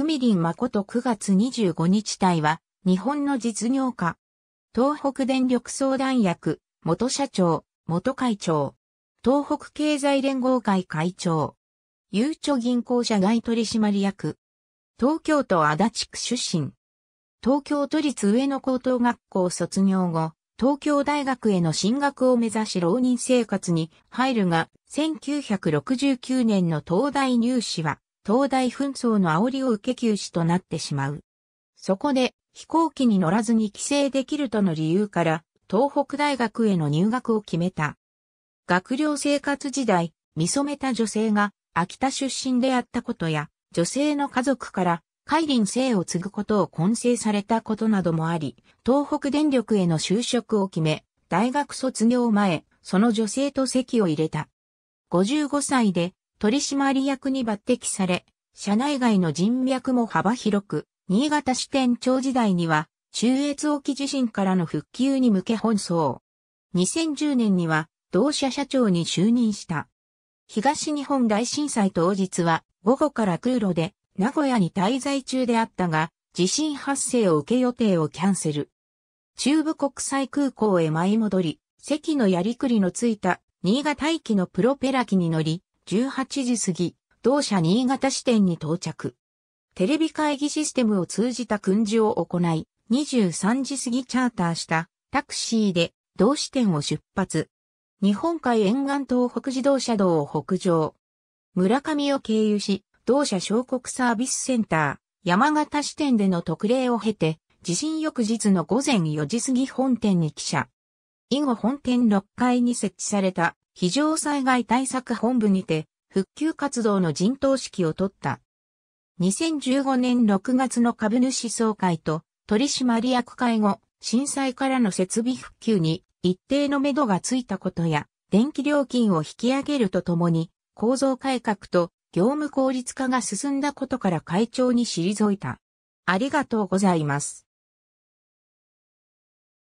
海林誠9月25日隊は、日本の実業家。東北電力相談役、元社長、元会長。東北経済連合会会長。ゆうちょ銀行社外取締役。東京都足立区出身。東京都立上野高等学校卒業後、東京大学への進学を目指し浪人生活に入るが、1969年の東大入試は、東大紛争の煽りを受け休止となってしまう。そこで飛行機に乗らずに帰省できるとの理由から東北大学への入学を決めた。学寮生活時代、見染めた女性が秋田出身であったことや、女性の家族から海林生を継ぐことを混成されたことなどもあり、東北電力への就職を決め、大学卒業前、その女性と席を入れた。55歳で取締役に抜擢され、社内外の人脈も幅広く、新潟支店長時代には、中越沖地震からの復旧に向け奔走。2010年には、同社社長に就任した。東日本大震災当日は、午後から空路で、名古屋に滞在中であったが、地震発生を受け予定をキャンセル。中部国際空港へ舞い戻り、席のやりくりのついた新潟行きのプロペラ機に乗り、18時過ぎ、同社新潟支店に到着。テレビ会議システムを通じた訓示を行い、23時過ぎチャーターしたタクシーで同支店を出発。日本海沿岸東北自動車道を北上。村上を経由し、同社小国サービスセンター、山形支店での特例を経て、地震翌日の午前4時過ぎ本店に記者。以後本店6階に設置された非常災害対策本部にて、復旧活動の陣頭指揮を取った。2015年6月の株主総会と取締役会後、震災からの設備復旧に一定の目処がついたことや、電気料金を引き上げるとともに、構造改革と業務効率化が進んだことから会長に退いた。ありがとうございます。